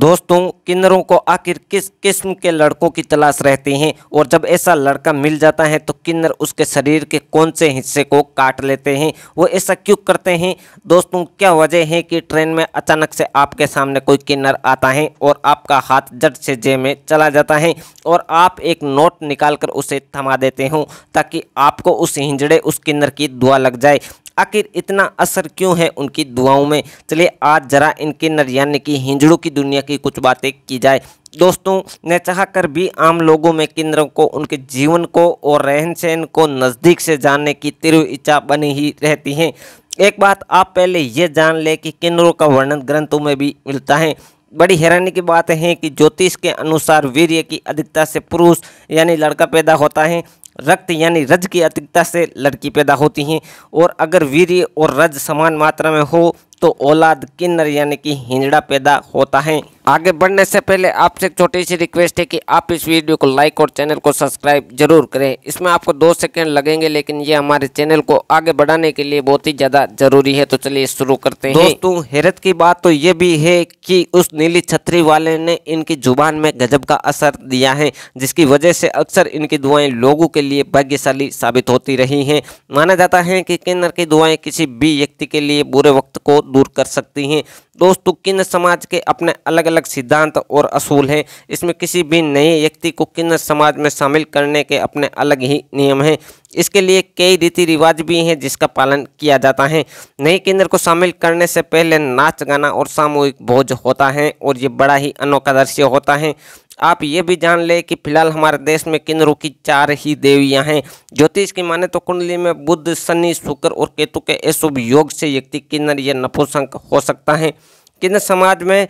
दोस्तों किन्नरों को आखिर किस किस्म के लड़कों की तलाश रहती है और जब ऐसा लड़का मिल जाता है तो किन्नर उसके शरीर के कौन से हिस्से को काट लेते हैं वो ऐसा क्यों करते हैं दोस्तों क्या वजह है कि ट्रेन में अचानक से आपके सामने कोई किन्नर आता है और आपका हाथ जट से जे में चला जाता है और आप एक नोट निकाल कर उसे थमा देते हो ताकि आपको उस हिंजड़े उस किन्नर की दुआ लग जाए आखिर इतना असर क्यों है उनकी दुआओं में चलिए आज जरा इनके नरियाने की हिंजड़ों की दुनिया की कुछ बातें की जाए दोस्तों ने चाह कर भी आम लोगों में किन्नरों को उनके जीवन को और रहन सहन को नज़दीक से जानने की तीव्र इच्छा बनी ही रहती है एक बात आप पहले ये जान लें कि किन्नरों का वर्णन ग्रंथों में भी मिलता है बड़ी हैरानी की बात है कि ज्योतिष के अनुसार वीर्य की अधिकता से पुरुष यानी लड़का पैदा होता है रक्त यानी रज की अतिकता से लड़की पैदा होती हैं और अगर वीर्य और रज समान मात्रा में हो तो औलाद किन्नर यानी कि हिंजड़ा पैदा होता है आगे बढ़ने से पहले आपसे एक छोटी सी रिक्वेस्ट है कि आप इस वीडियो को लाइक और चैनल को सब्सक्राइब जरूर करें इसमें आपको दो सेकेंड लगेंगे लेकिन ये हमारे चैनल को आगे बढ़ाने के लिए बहुत ही ज़्यादा जरूरी है तो चलिए शुरू करते हैं दोस्तों हैरत की बात तो ये भी है कि उस नीली छतरी वाले ने इनकी जुबान में गजब का असर दिया है जिसकी वजह से अक्सर इनकी दुआएं लोगों के लिए भाग्यशाली साबित होती रही हैं माना जाता है कि किन्नर की दुआएं किसी भी व्यक्ति के लिए बुरे वक्त को दूर कर सकती हैं दोस्तों किन्नर समाज के अपने अलग अलग सिद्धांत और असूल हैं इसमें किसी भी नए व्यक्ति को किन्नर समाज में शामिल करने के अपने अलग ही नियम हैं इसके लिए कई रीति रिवाज भी हैं जिसका पालन किया जाता है नए केंद्र को शामिल करने से पहले नाच गाना और सामूहिक भोज होता है और ये बड़ा ही अनोखा दृश्य होता है आप ये भी जान लें कि फिलहाल हमारे देश में किन की चार ही देवियां हैं ज्योतिष की माने तो कुंडली में बुद्ध शनि शुक्र और केतु के अशुभ योग से व्यक्ति किन्नर या नपुंसक हो सकता है किन्नर समाज में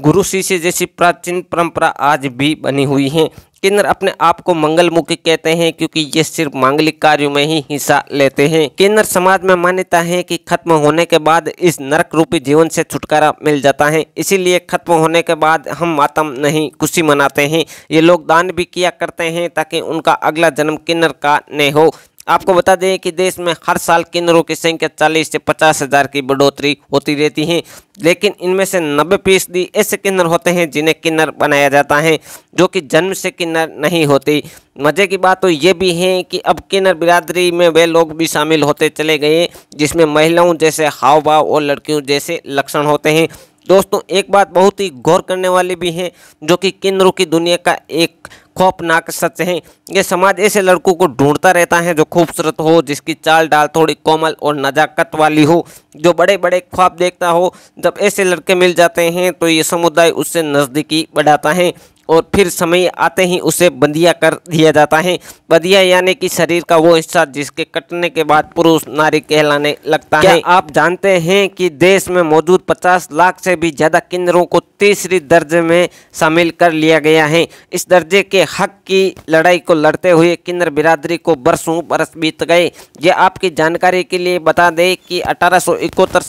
गुरु शिष्य जैसी प्राचीन परंपरा आज भी बनी हुई है किन्नर अपने आप को मंगलमुखी कहते हैं क्योंकि ये सिर्फ मांगलिक कार्यों में ही हिस्सा लेते हैं किन्नर समाज में मान्यता है कि खत्म होने के बाद इस नरक रूपी जीवन से छुटकारा मिल जाता है इसीलिए खत्म होने के बाद हम मातम नहीं खुशी मनाते हैं ये लोग दान भी किया करते हैं ताकि उनका अगला जन्म किन्नर का न हो आपको बता दें कि देश में हर साल किन्नरों की संख्या चालीस से पचास हज़ार की बढ़ोतरी होती रहती है लेकिन इनमें से नब्बे फीसदी ऐसे किन्नर होते हैं जिन्हें किन्नर बनाया जाता है जो कि जन्म से किन्नर नहीं होती मज़े की बात तो ये भी है कि अब किन्नर बिरादरी में वे लोग भी शामिल होते चले गए जिसमें महिलाओं जैसे हाव भाव और लड़कियों जैसे लक्षण होते हैं दोस्तों एक बात बहुत ही गौर करने वाली भी है जो कि किन्नरों की दुनिया का एक खौफनाक सच हैं ये समाज ऐसे लड़कों को ढूंढता रहता है जो खूबसूरत हो जिसकी चाल डाल थोड़ी कोमल और नज़ाकत वाली हो जो बड़े बड़े ख्वाब देखता हो जब ऐसे लड़के मिल जाते हैं तो ये समुदाय उससे नज़दीकी बढ़ाता है और फिर समय आते ही उसे बंदिया कर दिया जाता है बंदिया यानी कि शरीर का वो हिस्सा जिसके कटने के बाद पुरुष नारी कहलाने लगता है आप जानते हैं कि देश में मौजूद 50 लाख से भी ज़्यादा किन्नरों को तीसरी दर्जे में शामिल कर लिया गया है इस दर्जे के हक की लड़ाई को लड़ते हुए किन्नर बिरादरी को बरसों बरस बीत गए ये आपकी जानकारी के लिए बता दें कि अठारह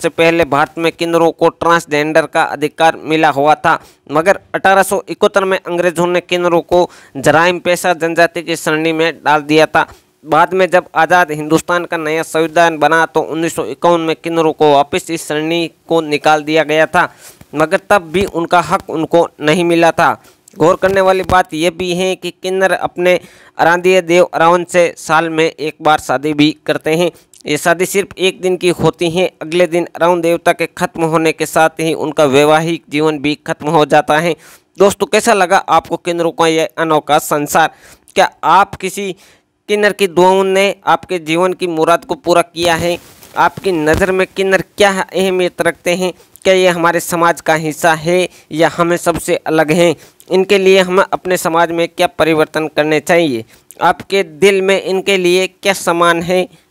से पहले भारत में किन्नरों को ट्रांसजेंडर का अधिकार मिला हुआ था मगर अठारह में अंग्रेजों ने किन्नरों को जराइम पेशा जनजाति की श्रेणी में डाल दिया था बाद में जब आज़ाद हिंदुस्तान का नया संविधान बना तो उन्नीस में किन्नरों को वापस इस श्रेणी को निकाल दिया गया था मगर तब भी उनका हक उनको नहीं मिला था गौर करने वाली बात यह भी है कि किन्नर अपने आराधीय देव रावण से साल में एक बार शादी भी करते हैं ये शादी सिर्फ एक दिन की होती है अगले दिन रावण देवता के खत्म होने के साथ ही उनका वैवाहिक जीवन भी खत्म हो जाता है दोस्तों कैसा लगा आपको किन्नरों का यह अनोखा संसार क्या आप किसी किन्नर की दुआओं ने आपके जीवन की मुराद को पूरा किया है आपकी नज़र में किन्नर क्या अहमियत रखते हैं क्या ये हमारे समाज का हिस्सा है या हमें सबसे अलग हैं इनके लिए हमें अपने समाज में क्या परिवर्तन करने चाहिए आपके दिल में इनके लिए क्या समान है